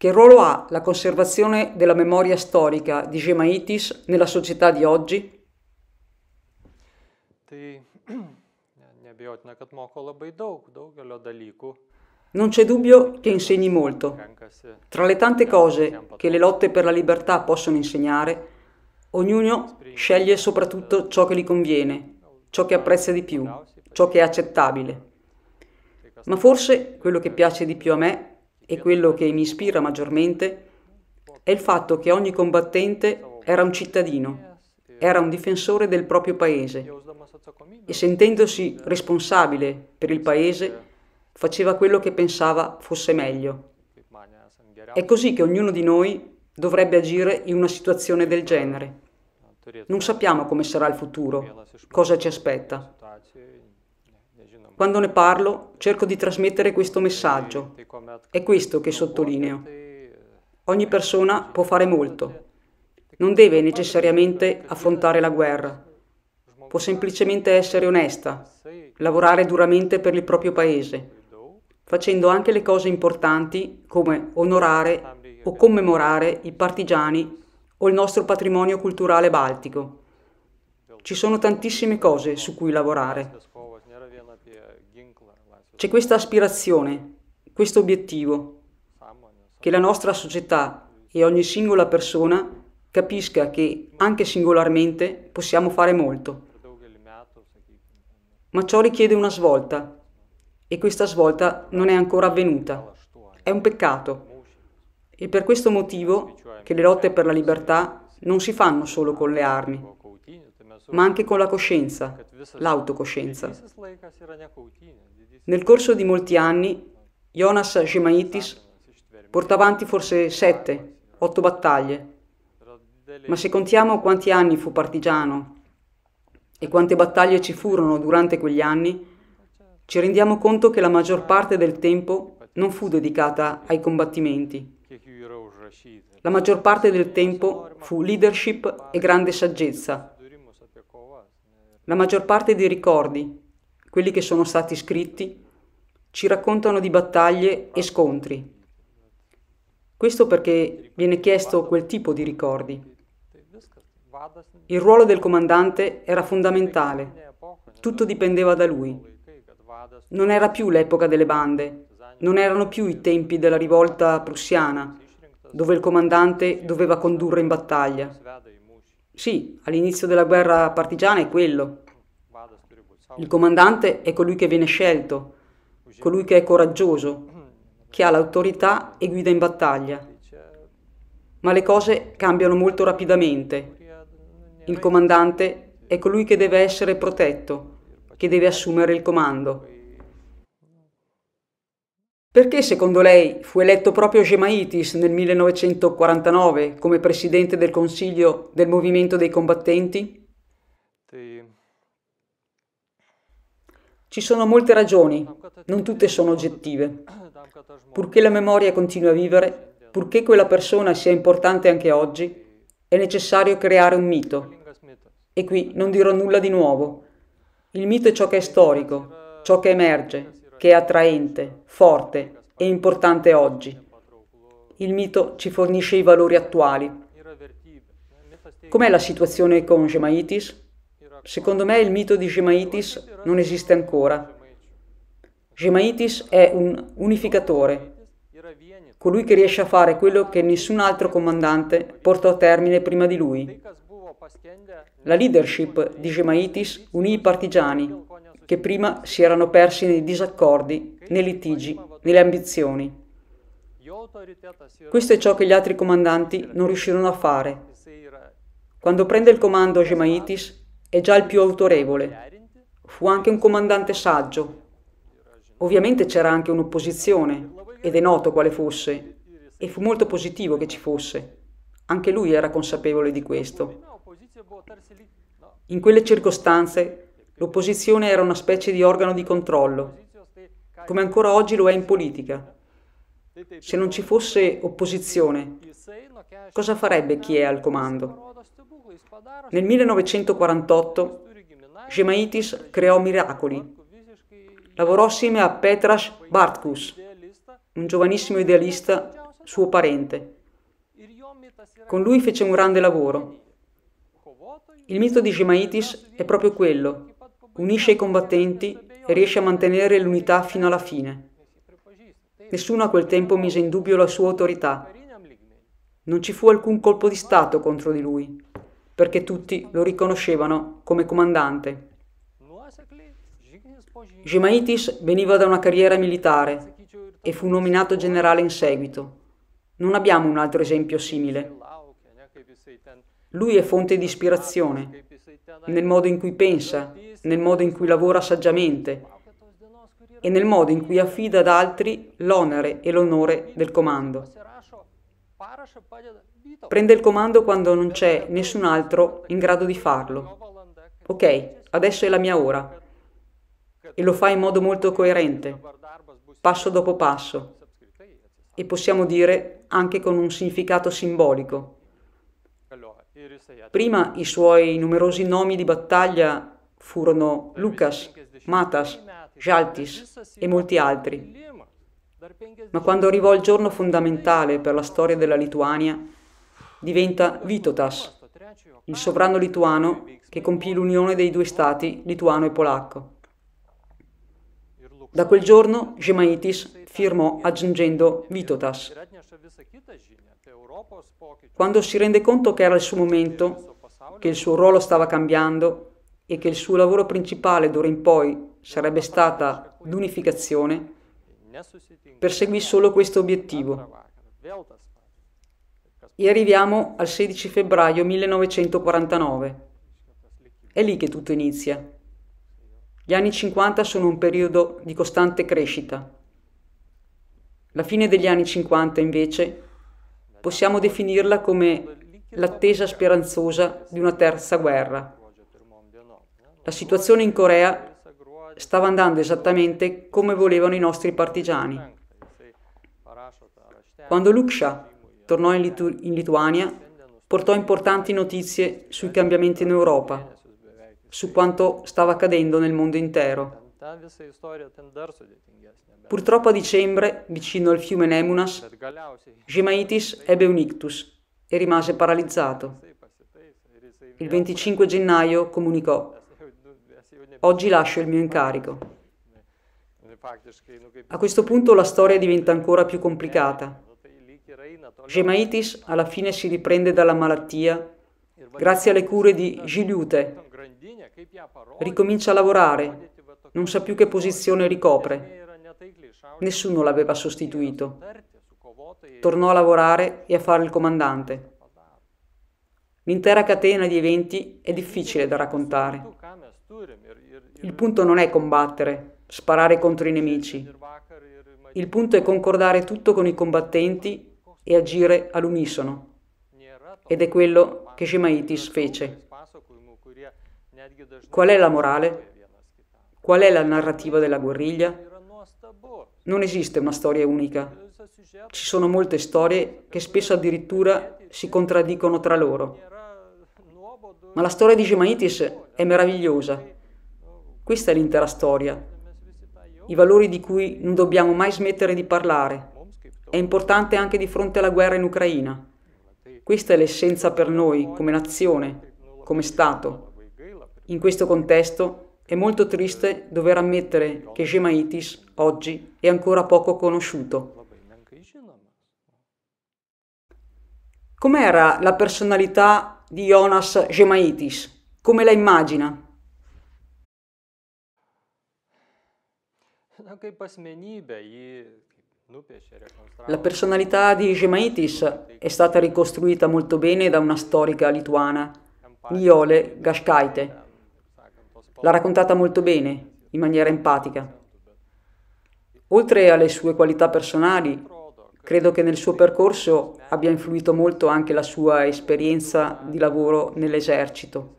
Che ruolo ha la conservazione della memoria storica di Gemaitis nella società di oggi? Non c'è dubbio che insegni molto. Tra le tante cose che le lotte per la libertà possono insegnare, ognuno sceglie soprattutto ciò che gli conviene, ciò che apprezza di più, ciò che è accettabile. Ma forse quello che piace di più a me e quello che mi ispira maggiormente è il fatto che ogni combattente era un cittadino, era un difensore del proprio paese e sentendosi responsabile per il paese faceva quello che pensava fosse meglio. È così che ognuno di noi dovrebbe agire in una situazione del genere. Non sappiamo come sarà il futuro, cosa ci aspetta, quando ne parlo cerco di trasmettere questo messaggio. È questo che sottolineo. Eh, Ogni eh, persona può fare molto. Non deve necessariamente affrontare la guerra. Può semplicemente essere onesta, lavorare duramente per il proprio paese, facendo anche le cose importanti come onorare o commemorare i partigiani o il nostro patrimonio culturale baltico. Ci sono tantissime cose su cui lavorare. C'è questa aspirazione, questo obiettivo, che la nostra società e ogni singola persona capisca che anche singolarmente possiamo fare molto. Ma ciò richiede una svolta e questa svolta non è ancora avvenuta. È un peccato. E per questo motivo che le lotte per la libertà non si fanno solo con le armi, ma anche con la coscienza, l'autocoscienza. Nel corso di molti anni, Jonas Shemaitis porta avanti forse sette, otto battaglie, ma se contiamo quanti anni fu partigiano e quante battaglie ci furono durante quegli anni, ci rendiamo conto che la maggior parte del tempo non fu dedicata ai combattimenti. La maggior parte del tempo fu leadership e grande saggezza. La maggior parte dei ricordi, quelli che sono stati scritti, ci raccontano di battaglie e scontri. Questo perché viene chiesto quel tipo di ricordi. Il ruolo del comandante era fondamentale, tutto dipendeva da lui. Non era più l'epoca delle bande, non erano più i tempi della rivolta prussiana, dove il comandante doveva condurre in battaglia. Sì, all'inizio della guerra partigiana è quello, il comandante è colui che viene scelto, colui che è coraggioso, che ha l'autorità e guida in battaglia. Ma le cose cambiano molto rapidamente. Il comandante è colui che deve essere protetto, che deve assumere il comando. Perché secondo lei fu eletto proprio Gemaitis nel 1949 come presidente del Consiglio del Movimento dei Combattenti? Ci sono molte ragioni, non tutte sono oggettive. Purché la memoria continui a vivere, purché quella persona sia importante anche oggi, è necessario creare un mito. E qui non dirò nulla di nuovo. Il mito è ciò che è storico, ciò che emerge, che è attraente, forte e importante oggi. Il mito ci fornisce i valori attuali. Com'è la situazione con Gemaitis? Secondo me il mito di Gemaitis non esiste ancora. Gemaitis è un unificatore, colui che riesce a fare quello che nessun altro comandante portò a termine prima di lui. La leadership di Gemaitis unì i partigiani, che prima si erano persi nei disaccordi, nei litigi, nelle ambizioni. Questo è ciò che gli altri comandanti non riuscirono a fare. Quando prende il comando Gemaitis, è già il più autorevole. Fu anche un comandante saggio. Ovviamente c'era anche un'opposizione, ed è noto quale fosse, e fu molto positivo che ci fosse. Anche lui era consapevole di questo. In quelle circostanze l'opposizione era una specie di organo di controllo, come ancora oggi lo è in politica. Se non ci fosse opposizione, cosa farebbe chi è al comando? Nel 1948 Gemaitis creò miracoli. Lavorò assieme a Petras Bartkus, un giovanissimo idealista suo parente. Con lui fece un grande lavoro. Il mito di Gemaitis è proprio quello, unisce i combattenti e riesce a mantenere l'unità fino alla fine. Nessuno a quel tempo mise in dubbio la sua autorità. Non ci fu alcun colpo di Stato contro di lui perché tutti lo riconoscevano come comandante. Gemaitis veniva da una carriera militare e fu nominato generale in seguito. Non abbiamo un altro esempio simile. Lui è fonte di ispirazione nel modo in cui pensa, nel modo in cui lavora saggiamente e nel modo in cui affida ad altri l'onere e l'onore del comando. Prende il comando quando non c'è nessun altro in grado di farlo. Ok, adesso è la mia ora. E lo fa in modo molto coerente, passo dopo passo, e possiamo dire anche con un significato simbolico. Prima i suoi numerosi nomi di battaglia furono Lucas, Matas, Jaltis e molti altri. Ma quando arrivò il giorno fondamentale per la storia della Lituania, diventa Vitotas, il sovrano lituano che compì l'unione dei due stati, lituano e polacco. Da quel giorno Gemaitis firmò aggiungendo Vitotas. Quando si rende conto che era il suo momento, che il suo ruolo stava cambiando e che il suo lavoro principale d'ora in poi sarebbe stata l'unificazione, perseguì solo questo obiettivo e arriviamo al 16 febbraio 1949. È lì che tutto inizia. Gli anni 50 sono un periodo di costante crescita. La fine degli anni 50 invece possiamo definirla come l'attesa speranzosa di una terza guerra. La situazione in Corea stava andando esattamente come volevano i nostri partigiani. Quando Luksha tornò in, Litu- in Lituania, portò importanti notizie sui cambiamenti in Europa, su quanto stava accadendo nel mondo intero. Purtroppo a dicembre, vicino al fiume Nemunas, Gemaitis ebbe un ictus e rimase paralizzato. Il 25 gennaio comunicò, oggi lascio il mio incarico. A questo punto la storia diventa ancora più complicata. Gemaitis alla fine si riprende dalla malattia grazie alle cure di Giliute. Ricomincia a lavorare, non sa più che posizione ricopre. Nessuno l'aveva sostituito. Tornò a lavorare e a fare il comandante. L'intera catena di eventi è difficile da raccontare. Il punto non è combattere, sparare contro i nemici. Il punto è concordare tutto con i combattenti e agire all'unisono. Ed è quello che Shemaitis fece. Qual è la morale? Qual è la narrativa della guerriglia? Non esiste una storia unica. Ci sono molte storie che spesso addirittura si contraddicono tra loro. Ma la storia di Gemaitis è meravigliosa. Questa è l'intera storia. I valori di cui non dobbiamo mai smettere di parlare, è importante anche di fronte alla guerra in Ucraina. Questa è l'essenza per noi, come nazione, come Stato. In questo contesto è molto triste dover ammettere che Gemaitis oggi è ancora poco conosciuto. Com'era la personalità di Jonas Gemaitis? Come la immagina? na kaip asmenybė la personalità di Žemaitis è stata ricostruita molto bene da una storica lituana, Iole Gashkaite. L'ha raccontata molto bene, in maniera empatica. Oltre alle sue qualità personali, credo che nel suo percorso abbia influito molto anche la sua esperienza di lavoro nell'esercito.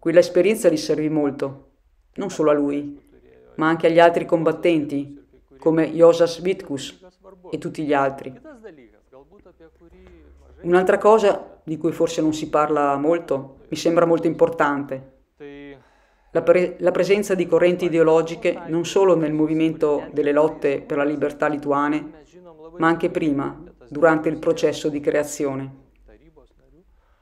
Quella esperienza gli servì molto, non solo a lui, ma anche agli altri combattenti come Josas Vitkus e tutti gli altri. Un'altra cosa di cui forse non si parla molto, mi sembra molto importante, la, pre- la, presenza di correnti ideologiche non solo nel movimento delle lotte per la libertà lituane, ma anche prima, durante il processo di creazione.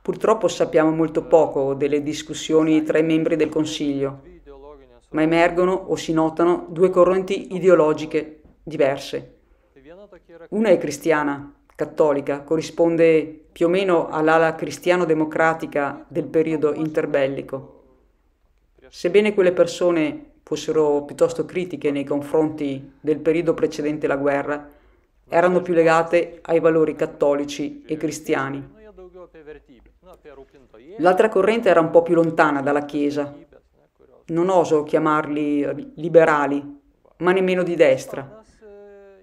Purtroppo sappiamo molto poco delle discussioni tra i membri del Consiglio, ma emergono o si notano due correnti ideologiche diverse. Una è cristiana, cattolica, corrisponde più o meno all'ala cristiano-democratica del periodo interbellico. Sebbene quelle persone fossero piuttosto critiche nei confronti del periodo precedente la guerra, erano più legate ai valori cattolici e cristiani. L'altra corrente era un po' più lontana dalla Chiesa, non oso chiamarli eh, liberali, ma nemmeno di destra.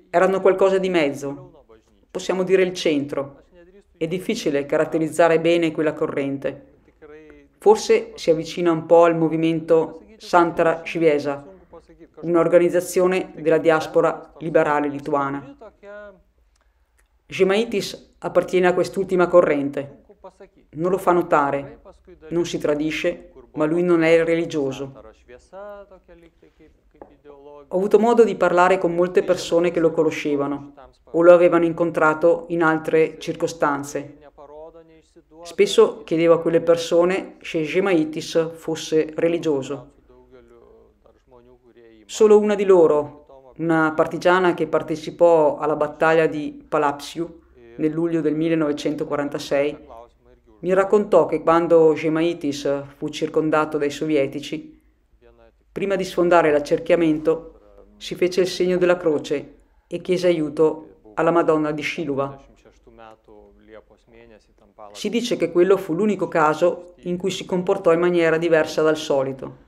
Erano qualcosa di mezzo, possiamo dire il centro. È difficile caratterizzare bene quella corrente. Forse si avvicina un po' al movimento Santara Civiesa, un'organizzazione della diaspora liberale lituana. Gemaitis appartiene a quest'ultima corrente. Non lo fa notare, non si tradisce ma lui non è religioso. Ho avuto modo di parlare con molte persone che lo conoscevano o lo avevano incontrato in altre circostanze. Spesso chiedevo a quelle persone se Gemaitis fosse religioso. Solo una di loro, una partigiana che partecipò alla battaglia di Palapsiu nel luglio del 1946, mi raccontò che quando Gemaitis fu circondato dai sovietici, prima di sfondare l'accerchiamento, si fece il segno della croce e chiese aiuto alla Madonna di Shiluva. Si dice che quello fu l'unico caso in cui si comportò in maniera diversa dal solito.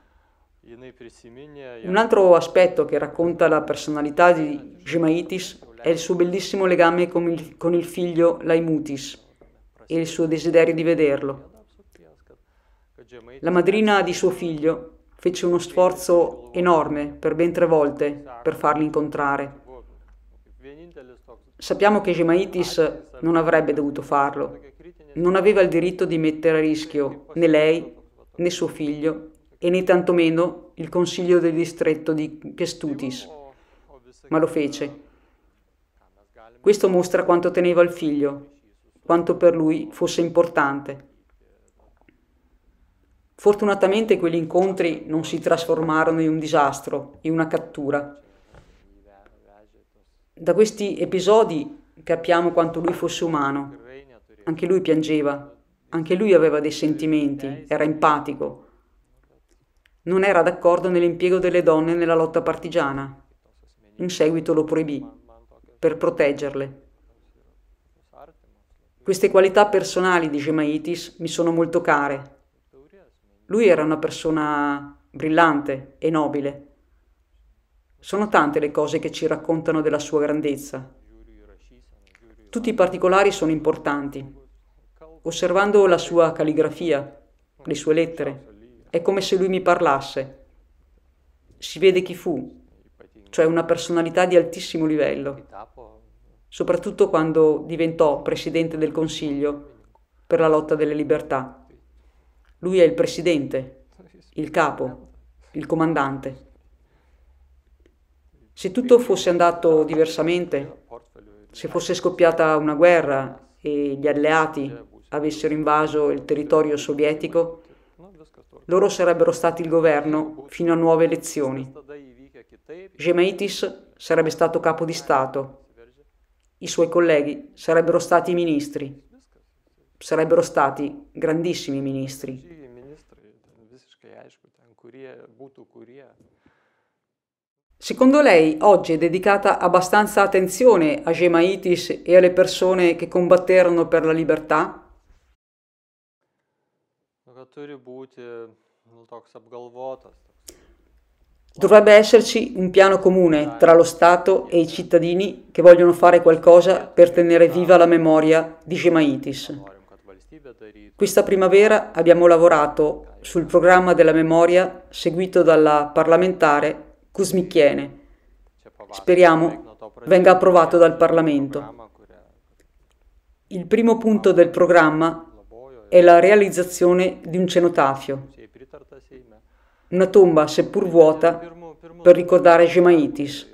Un altro aspetto che racconta la personalità di Gemaitis è il suo bellissimo legame con il, con il figlio Laimutis e il suo desiderio di vederlo. La madrina di suo figlio fece uno sforzo enorme per ben tre volte per farli incontrare. Sappiamo che Gemaitis non avrebbe dovuto farlo, non aveva il diritto di mettere a rischio né lei né suo figlio e né tantomeno il consiglio del distretto di Chestutis, ma lo fece. Questo mostra quanto teneva il figlio quanto per lui fosse importante. Fortunatamente quegli incontri non si trasformarono in un disastro, in una cattura. Da questi episodi capiamo quanto lui fosse umano. Anche lui piangeva, anche lui aveva dei sentimenti, era empatico. Non era d'accordo nell'impiego delle donne nella lotta partigiana. In seguito lo proibì, per proteggerle. Queste qualità personali di Gemaitis mi sono molto care. Lui era una persona brillante e nobile. Sono tante le cose che ci raccontano della sua grandezza. Tutti i particolari sono importanti. Osservando la sua calligrafia, le sue lettere, è come se lui mi parlasse. Si vede chi fu, cioè una personalità di altissimo livello soprattutto quando diventò presidente del Consiglio per la lotta delle libertà. Lui è il presidente, il capo, il comandante. Se tutto fosse andato diversamente, se fosse scoppiata una guerra e gli alleati avessero invaso il territorio sovietico, loro sarebbero stati il governo fino a nuove elezioni. Gemaitis sarebbe stato capo di Stato i suoi colleghi sarebbero stati ministri, sarebbero stati grandissimi ministri. Secondo lei oggi è dedicata abbastanza attenzione a Gemaitis e alle persone che combatterono per la libertà? turi būti toks Dovrebbe esserci un piano comune tra lo Stato e i cittadini che vogliono fare qualcosa per tenere viva la memoria di Gemaitis. Questa primavera abbiamo lavorato sul programma della memoria seguito dalla parlamentare Kuzmichiene. Speriamo venga approvato dal Parlamento. Il primo punto del programma è la realizzazione di un cenotafio una tomba seppur vuota per ricordare Gemaitis.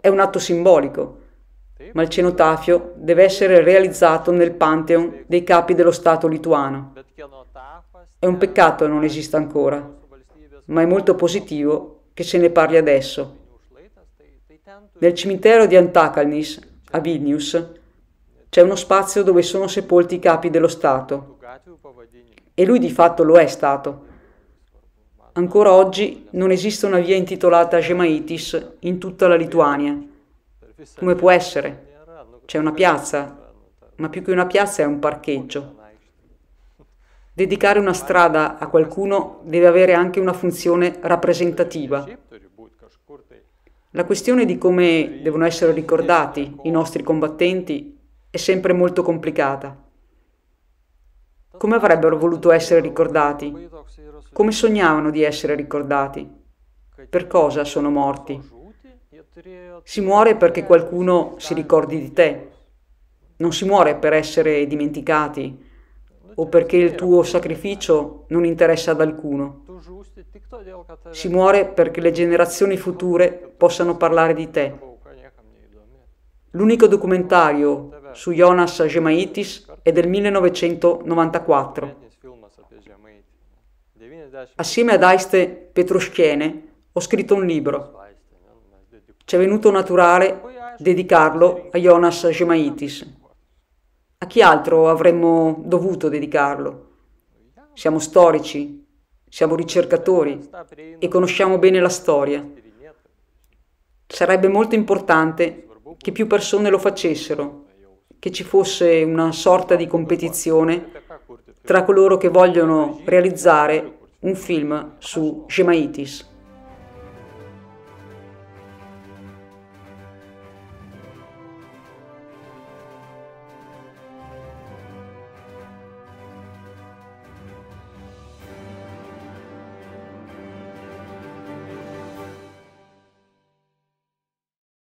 È un atto simbolico, ma il cenotafio deve essere realizzato nel pantheon dei capi dello Stato lituano. È un peccato che non esista ancora, ma è molto positivo che se ne parli adesso. Nel cimitero di Antakalnis, a Vilnius, c'è uno spazio dove sono sepolti i capi dello Stato. E lui di fatto lo è stato ancora oggi non esiste una via intitolata Gemaitis in tutta la Lituania. Come può essere? C'è una piazza, ma più che una piazza è un parcheggio. Dedicare una strada a qualcuno deve avere anche una funzione rappresentativa. La questione di come devono essere ricordati i nostri combattenti è sempre molto complicata. Come avrebbero voluto essere ricordati? come sognavano di essere ricordati, per cosa sono morti. Si muore perché qualcuno si ricordi di te, non si muore per essere dimenticati o perché il tuo sacrificio non interessa ad alcuno. Si muore perché le generazioni future possano parlare di te. L'unico documentario su Jonas Gemaitis è del 1994. Assieme ad Aiste Petroschiene ho scritto un libro. Ci è venuto naturale dedicarlo a Jonas Gemaitis. A chi altro avremmo dovuto dedicarlo? Siamo storici, siamo ricercatori e conosciamo bene la storia. Sarebbe molto importante che più persone lo facessero, che ci fosse una sorta di competizione tra coloro che vogliono realizzare un film su Shemaitis.